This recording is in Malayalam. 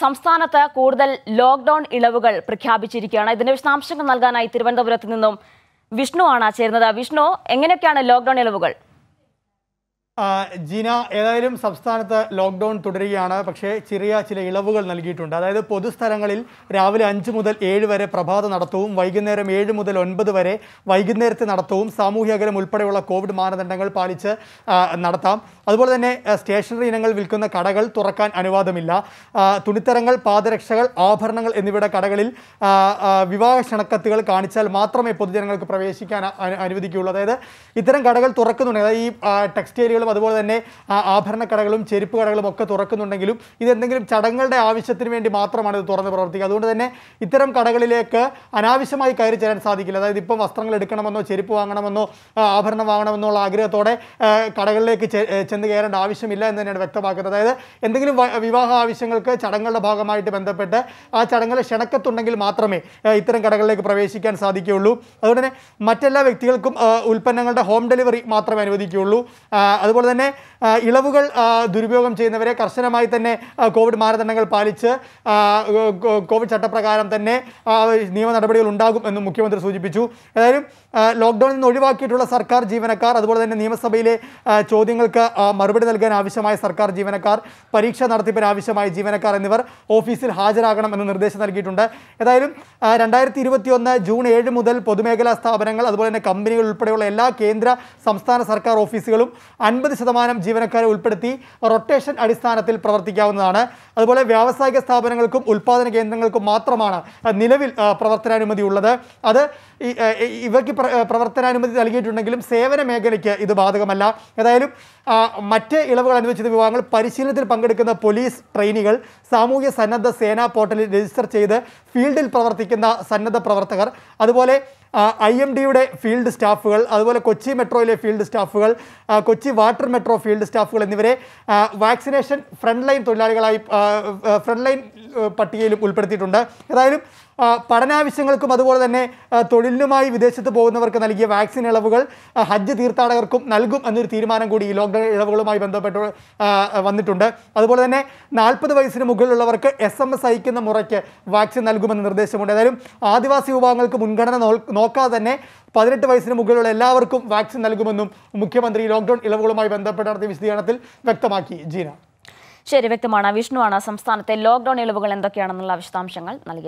സംസ്ഥാനത്ത് കൂടുതൽ ലോക്ക്ഡൌൺ ഇളവുകൾ പ്രഖ്യാപിച്ചിരിക്കുകയാണ് ഇതിന്റെ വിശദാംശങ്ങൾ നൽകാനായി തിരുവനന്തപുരത്ത് നിന്നും വിഷ്ണു ആണ് ചേരുന്നത് വിഷ്ണു എങ്ങനെയൊക്കെയാണ് ലോക്ക്ഡൌൺ ഇളവുകൾ ജിന ഏതായാലും സംസ്ഥാനത്ത് ലോക്ക്ഡൗൺ തുടരുകയാണ് പക്ഷേ ചെറിയ ചില ഇളവുകൾ നൽകിയിട്ടുണ്ട് അതായത് പൊതുസ്ഥലങ്ങളിൽ രാവിലെ അഞ്ച് മുതൽ ഏഴ് വരെ പ്രഭാത നടത്തവും വൈകുന്നേരം ഏഴ് മുതൽ ഒൻപത് വരെ വൈകുന്നേരത്തെ നടത്തവും സാമൂഹ്യ അകലം ഉൾപ്പെടെയുള്ള കോവിഡ് മാനദണ്ഡങ്ങൾ പാലിച്ച് നടത്താം അതുപോലെ തന്നെ സ്റ്റേഷനറി ഇനങ്ങൾ വിൽക്കുന്ന കടകൾ തുറക്കാൻ അനുവാദമില്ല തുണിത്തരങ്ങൾ പാദരക്ഷകൾ ആഭരണങ്ങൾ എന്നിവയുടെ കടകളിൽ വിവാഹ ക്ഷണക്കത്തുകൾ കാണിച്ചാൽ മാത്രമേ പൊതുജനങ്ങൾക്ക് പ്രവേശിക്കാൻ അനുവദിക്കുകയുള്ളൂ അതായത് ഇത്തരം കടകൾ തുറക്കുന്നുണ്ട് അതായത് ഈ ടെക്സ്റ്റൈലുകൾ അതുപോലെ തന്നെ ആഭരണ കടകളും ചെരുപ്പ് കടകളും ഒക്കെ തുറക്കുന്നുണ്ടെങ്കിലും ഇതെന്തെങ്കിലും ചടങ്ങുകളുടെ ആവശ്യത്തിന് വേണ്ടി മാത്രമാണ് ഇത് തുറന്ന് പ്രവർത്തിക്കുക അതുകൊണ്ട് തന്നെ ഇത്തരം കടകളിലേക്ക് അനാവശ്യമായി കയറി ചേരാൻ സാധിക്കില്ല അതായത് ഇപ്പം വസ്ത്രങ്ങൾ എടുക്കണമെന്നോ ചെരുപ്പ് വാങ്ങണമെന്നോ ആഭരണം വാങ്ങണമെന്നോ ഉള്ള ആഗ്രഹത്തോടെ കടകളിലേക്ക് ചെന്ന് കയറേണ്ട ആവശ്യമില്ല എന്ന് തന്നെയാണ് വ്യക്തമാക്കുന്നത് അതായത് എന്തെങ്കിലും വിവാഹ ആവശ്യങ്ങൾക്ക് ചടങ്ങുകളുടെ ഭാഗമായിട്ട് ബന്ധപ്പെട്ട് ആ ചടങ്ങുകൾ ക്ഷണക്കത്തുണ്ടെങ്കിൽ മാത്രമേ ഇത്തരം കടകളിലേക്ക് പ്രവേശിക്കാൻ സാധിക്കുകയുള്ളൂ അതുകൊണ്ട് തന്നെ മറ്റെല്ലാ വ്യക്തികൾക്കും ഉൽപ്പന്നങ്ങളുടെ ഹോം ഡെലിവറി മാത്രമേ അനുവദിക്കുകയുള്ളൂ അതുപോലെ അതുപോലെ തന്നെ ഇളവുകൾ ദുരുപയോഗം ചെയ്യുന്നവരെ കർശനമായി തന്നെ കോവിഡ് മാനദണ്ഡങ്ങൾ പാലിച്ച് കോവിഡ് ചട്ടപ്രകാരം തന്നെ നിയമ നടപടികൾ ഉണ്ടാകും എന്നും മുഖ്യമന്ത്രി സൂചിപ്പിച്ചു ഏതായാലും ലോക്ക്ഡൌണിൽ നിന്ന് ഒഴിവാക്കിയിട്ടുള്ള സർക്കാർ ജീവനക്കാർ അതുപോലെ തന്നെ നിയമസഭയിലെ ചോദ്യങ്ങൾക്ക് മറുപടി നൽകാൻ ആവശ്യമായ സർക്കാർ ജീവനക്കാർ പരീക്ഷ നടത്തിപ്പിന് ആവശ്യമായ ജീവനക്കാർ എന്നിവർ ഓഫീസിൽ ഹാജരാകണം എന്ന് നിർദ്ദേശം നൽകിയിട്ടുണ്ട് ഏതായാലും രണ്ടായിരത്തി ഇരുപത്തിയൊന്ന് ജൂൺ ഏഴ് മുതൽ പൊതുമേഖലാ സ്ഥാപനങ്ങൾ അതുപോലെ തന്നെ കമ്പനികൾ ഉൾപ്പെടെയുള്ള എല്ലാ കേന്ദ്ര സംസ്ഥാന സർക്കാർ ഓഫീസുകളും അൻപത് ശതമാനം ജീവനക്കാരെ ഉൾപ്പെടുത്തി റൊട്ടേഷൻ അടിസ്ഥാനത്തിൽ പ്രവർത്തിക്കാവുന്നതാണ് അതുപോലെ വ്യാവസായിക സ്ഥാപനങ്ങൾക്കും ഉൽപ്പാദന കേന്ദ്രങ്ങൾക്കും മാത്രമാണ് നിലവിൽ പ്രവർത്തനാനുമതി ഉള്ളത് അത് ഇവയ്ക്ക് പ്രവർത്തനാനുമതി നൽകിയിട്ടുണ്ടെങ്കിലും സേവന മേഖലയ്ക്ക് ഇത് ബാധകമല്ല ഏതായാലും മറ്റ് ഇളവുകൾ അനുവദിച്ച വിഭാഗങ്ങൾ പരിശീലനത്തിൽ പങ്കെടുക്കുന്ന പോലീസ് ട്രെയിനികൾ സാമൂഹ്യ സന്നദ്ധ സേനാ പോർട്ടലിൽ രജിസ്റ്റർ ചെയ്ത് ഫീൽഡിൽ പ്രവർത്തിക്കുന്ന സന്നദ്ധ പ്രവർത്തകർ അതുപോലെ ഐ എം ഡിയുടെ ഫീൽഡ് സ്റ്റാഫുകൾ അതുപോലെ കൊച്ചി മെട്രോയിലെ ഫീൽഡ് സ്റ്റാഫുകൾ കൊച്ചി വാട്ടർ മെട്രോ ഫീൽഡ് സ്റ്റാഫുകൾ എന്നിവരെ വാക്സിനേഷൻ ഫ്രണ്ട് ലൈൻ തൊഴിലാളികളായി ഫ്രണ്ട് ലൈൻ പട്ടികയിലും ഉൾപ്പെടുത്തിയിട്ടുണ്ട് ഏതായാലും പഠനാവശ്യങ്ങൾക്കും അതുപോലെ തന്നെ തൊഴിലിനുമായി വിദേശത്ത് പോകുന്നവർക്ക് നൽകിയ വാക്സിൻ ഇളവുകൾ ഹജ്ജ് തീർത്ഥാടകർക്കും നൽകും എന്നൊരു തീരുമാനം കൂടി ഈ ലോക്ക്ഡൗൺ ഇളവുകളുമായി ബന്ധപ്പെട്ട് വന്നിട്ടുണ്ട് അതുപോലെ തന്നെ നാൽപ്പത് വയസ്സിന് മുകളിലുള്ളവർക്ക് എസ് എം എസ് അയക്കുന്ന മുറയ്ക്ക് വാക്സിൻ നൽകുമെന്ന് നിർദ്ദേശമുണ്ട് ഏതായാലും ആദിവാസി വിഭാഗങ്ങൾക്ക് മുൻഗണന നോക്കാതെ തന്നെ പതിനെട്ട് വയസ്സിന് മുകളിലുള്ള എല്ലാവർക്കും വാക്സിൻ നൽകുമെന്നും മുഖ്യമന്ത്രി ലോക്ക്ഡൗൺ ഇളവുകളുമായി ബന്ധപ്പെട്ട് നടത്തിയ വിശദീകരണത്തിൽ വ്യക്തമാക്കി ജീന ശരി വ്യക്തമാണ് വിഷ്ണുവാണ് സംസ്ഥാനത്തെ ലോക്ഡൌൺ ഇളവുകൾ എന്തൊക്കെയാണെന്നുള്ള വിശദാംശങ്ങൾ നൽകിയത്